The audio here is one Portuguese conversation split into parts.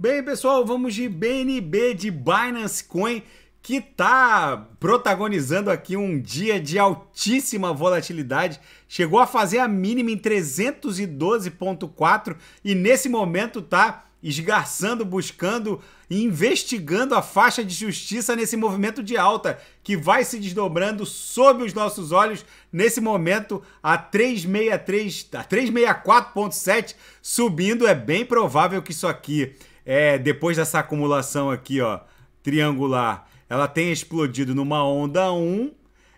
Bem, pessoal, vamos de BNB de Binance Coin, que está protagonizando aqui um dia de altíssima volatilidade. Chegou a fazer a mínima em 312.4 e nesse momento está esgarçando, buscando e investigando a faixa de justiça nesse movimento de alta que vai se desdobrando sob os nossos olhos nesse momento a 363, a 364.7 subindo é bem provável que isso aqui é, depois dessa acumulação aqui, ó, triangular, ela tem explodido numa onda 1.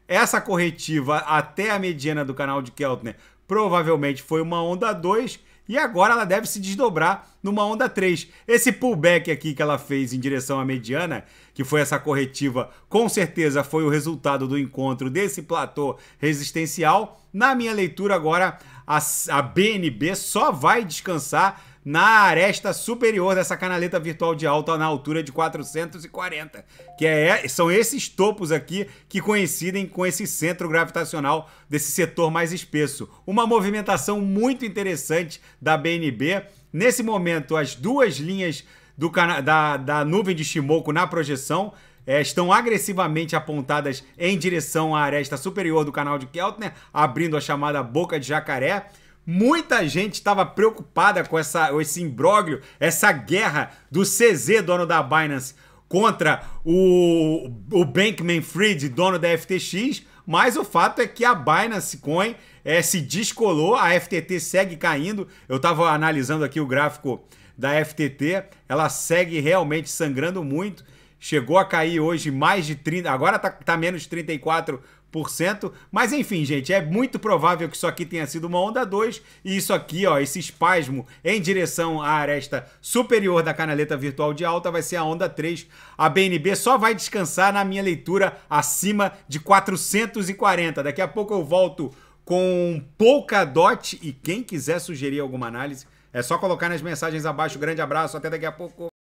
Essa corretiva até a mediana do canal de Keltner provavelmente foi uma onda 2 e agora ela deve se desdobrar numa onda 3. Esse pullback aqui que ela fez em direção à mediana, que foi essa corretiva, com certeza foi o resultado do encontro desse platô resistencial. Na minha leitura agora, a, a BNB só vai descansar na aresta superior dessa canaleta virtual de alta na altura de 440, que é, são esses topos aqui que coincidem com esse centro gravitacional desse setor mais espesso. Uma movimentação muito interessante da BNB. Nesse momento, as duas linhas do, da, da nuvem de Shimoku na projeção é, estão agressivamente apontadas em direção à aresta superior do canal de Keltner, abrindo a chamada boca de jacaré. Muita gente estava preocupada com essa, esse imbróglio, essa guerra do CZ, dono da Binance, contra o, o Bankman-Fried, dono da FTX, mas o fato é que a Binance Coin é, se descolou, a FTT segue caindo. Eu estava analisando aqui o gráfico da FTT, ela segue realmente sangrando muito chegou a cair hoje mais de 30, agora tá, tá menos 34 mas enfim, gente, é muito provável que isso aqui tenha sido uma onda 2 e isso aqui, ó, esse espasmo em direção à aresta superior da canaleta virtual de alta vai ser a onda 3. A BNB só vai descansar na minha leitura acima de 440. Daqui a pouco eu volto com Polkadot e quem quiser sugerir alguma análise é só colocar nas mensagens abaixo. Grande abraço, até daqui a pouco.